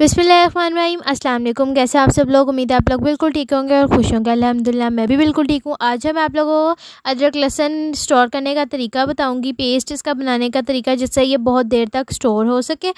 बिसमीम अस्सलाम वालेकुम कैसे आप सब लोग उम्मीद है आप लोग बिल्कुल ठीक होंगे और खुश होंगे अल्हम्दुलिल्लाह मैं भी बिल्कुल ठीक हूँ आज मैं आप लोगों को अदरक लहसन स्टोर करने का तरीका बताऊँगी पेस्ट इसका बनाने का तरीका जिससे ये बहुत देर तक स्टोर हो सके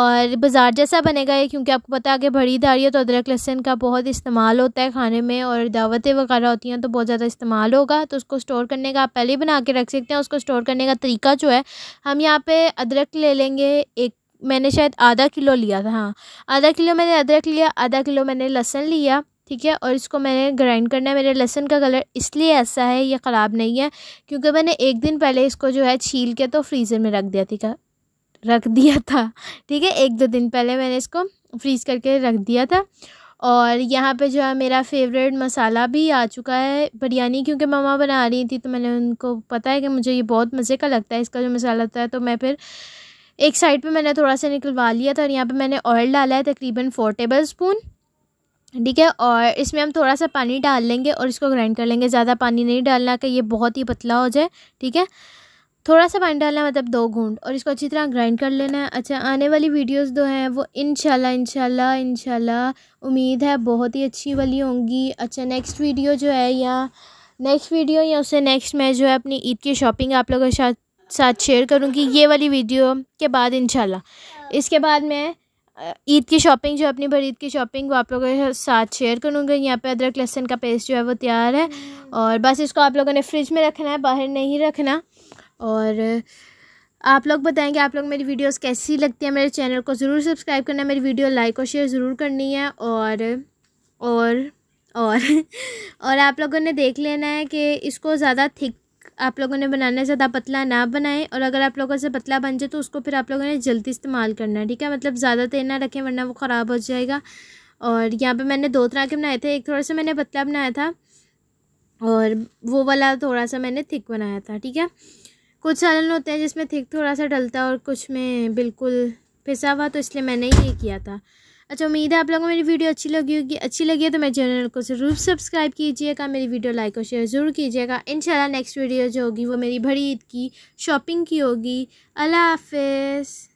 और बाज़ार जैसा बनेगा ये क्योंकि आपको पता है कि बड़ी दाड़ी है तो अदरक लहसन का बहुत इस्तेमाल होता है खाने में और दावतें वगैरह होती हैं तो बहुत ज़्यादा इस्तेमाल होगा तो उसको स्टोर करने का आप पहले ही बना के रख सकते हैं उसको स्टोर करने का तरीका जो है हम यहाँ पर अदरक ले लेंगे एक मैंने शायद आधा किलो लिया था हाँ आधा किलो मैंने अदरक लिया आधा किलो मैंने लहसन लिया ठीक है और इसको मैंने ग्राइंड करना है मेरे लहसुन का कलर इसलिए ऐसा है ये ख़राब नहीं है क्योंकि मैंने एक दिन पहले इसको जो है छील के तो फ्रीज़र में रख दिया है रख दिया था ठीक है एक दो दिन पहले मैंने इसको फ्रीज़ करके रख दिया था और यहाँ पे जो है मेरा फेवरेट मसाला भी आ चुका है बिरयानी क्योंकि मामा बना रही थी तो मैंने उनको पता है कि मुझे ये बहुत मज़े का लगता है इसका जो मसाला होता है तो मैं फिर एक साइड पे मैंने थोड़ा सा निकलवा लिया था और यहाँ पे मैंने ऑयल डाला है तकरीबन फोर टेबल स्पून ठीक है और इसमें हम थोड़ा सा पानी डाल लेंगे और इसको ग्राइंड कर लेंगे ज़्यादा पानी नहीं डालना कि ये बहुत ही पतला हो जाए ठीक है थोड़ा सा पानी डालना मतलब दो घूंट और इसको अच्छी तरह ग्राइंड कर लेना है अच्छा आने वाली वीडियोस जो हैं वो इनशाला इनशाला इनशाला उम्मीद है बहुत ही अच्छी वाली होंगी अच्छा नेक्स्ट वीडियो जो है या नेक्स्ट वीडियो या उससे नेक्स्ट मैं जो है अपनी ईद की शॉपिंग आप लोगों के साथ साथ शेयर करूँगी ये वाली वीडियो के बाद इन इसके बाद मैं ईद की शॉपिंग जो अपनी भर ईद की शॉपिंग वो आप लोगों के साथ शेयर करूँगी यहाँ पे अदरक लहसन का पेस्ट जो है वो तैयार है और बस इसको आप लोगों ने फ्रिज में रखना है बाहर नहीं रखना और आप लोग बताएंगे आप लोग मेरी वीडियोस कैसी लगती है मेरे चैनल को ज़रूर सब्सक्राइब करना मेरी वीडियो लाइक और शेयर ज़रूर करनी है और और और और आप लोगों ने देख लेना है कि इसको ज़्यादा थिक आप लोगों ने बनाना ज़्यादा पतला ना बनाएं और अगर आप लोगों से पतला बन जाए तो उसको फिर आप लोगों ने जल्दी इस्तेमाल करना है ठीक है मतलब ज़्यादा तेल ना रखें वरना वो ख़राब हो जाएगा और यहाँ पे मैंने दो तरह के बनाए थे एक थोड़ा सा मैंने पतला बनाया था और वो वाला थोड़ा सा मैंने थिक बनाया था ठीक है कुछ सालन होते हैं जिसमें थिक थोड़ा सा डलता है और कुछ में बिल्कुल पिसा हुआ तो इसलिए मैंने ये किया था अच्छा उम्मीद है आप लोगों को मेरी वीडियो अच्छी लगी होगी अच्छी लगी है तो मेरे चैनल को ज़रूर सब्सक्राइब कीजिएगा मेरी वीडियो लाइक और शेयर ज़रूर कीजिएगा इंशाल्लाह नेक्स्ट वीडियो जो होगी वो मेरी बड़ी ईद की शॉपिंग की होगी अल्लाह हाफिज़